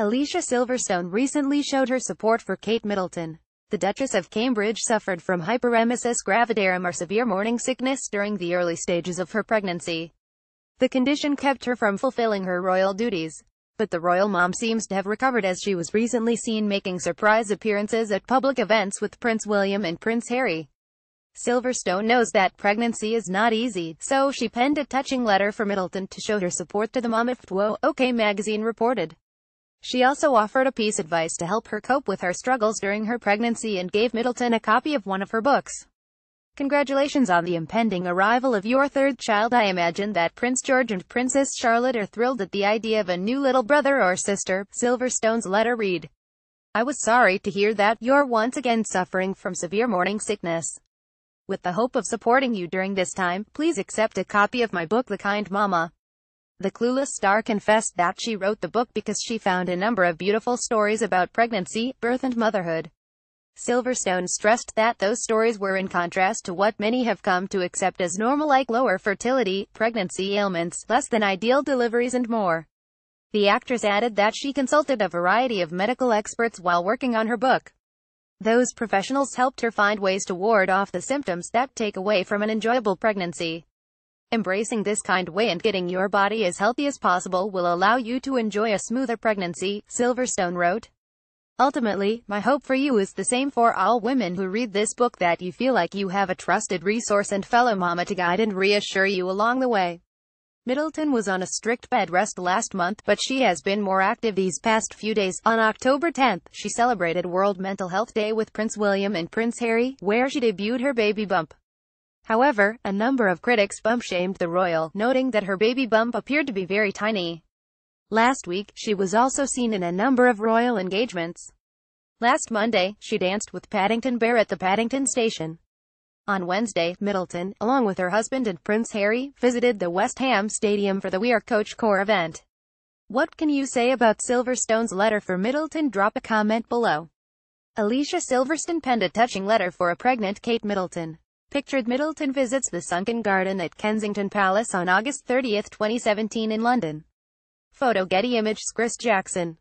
Alicia Silverstone recently showed her support for Kate Middleton. The Duchess of Cambridge suffered from hyperemesis gravidarum or severe morning sickness during the early stages of her pregnancy. The condition kept her from fulfilling her royal duties. But the royal mom seems to have recovered as she was recently seen making surprise appearances at public events with Prince William and Prince Harry. Silverstone knows that pregnancy is not easy, so she penned a touching letter for Middleton to show her support to the mom if OK magazine reported. She also offered a piece advice to help her cope with her struggles during her pregnancy and gave Middleton a copy of one of her books. Congratulations on the impending arrival of your third child. I imagine that Prince George and Princess Charlotte are thrilled at the idea of a new little brother or sister. Silverstone's letter read. I was sorry to hear that you're once again suffering from severe morning sickness. With the hope of supporting you during this time, please accept a copy of my book The Kind Mama. The clueless star confessed that she wrote the book because she found a number of beautiful stories about pregnancy, birth and motherhood. Silverstone stressed that those stories were in contrast to what many have come to accept as normal like lower fertility, pregnancy ailments, less than ideal deliveries and more. The actress added that she consulted a variety of medical experts while working on her book. Those professionals helped her find ways to ward off the symptoms that take away from an enjoyable pregnancy. Embracing this kind way and getting your body as healthy as possible will allow you to enjoy a smoother pregnancy, Silverstone wrote. Ultimately, my hope for you is the same for all women who read this book that you feel like you have a trusted resource and fellow mama to guide and reassure you along the way. Middleton was on a strict bed rest last month, but she has been more active these past few days. On October 10, she celebrated World Mental Health Day with Prince William and Prince Harry, where she debuted her baby bump. However, a number of critics bump-shamed the royal, noting that her baby bump appeared to be very tiny. Last week, she was also seen in a number of royal engagements. Last Monday, she danced with Paddington Bear at the Paddington Station. On Wednesday, Middleton, along with her husband and Prince Harry, visited the West Ham Stadium for the We Are Coach Corps event. What can you say about Silverstone's letter for Middleton? Drop a comment below. Alicia Silverstone penned a touching letter for a pregnant Kate Middleton pictured Middleton visits the sunken garden at Kensington Palace on August 30, 2017 in London. Photo Getty Images Chris Jackson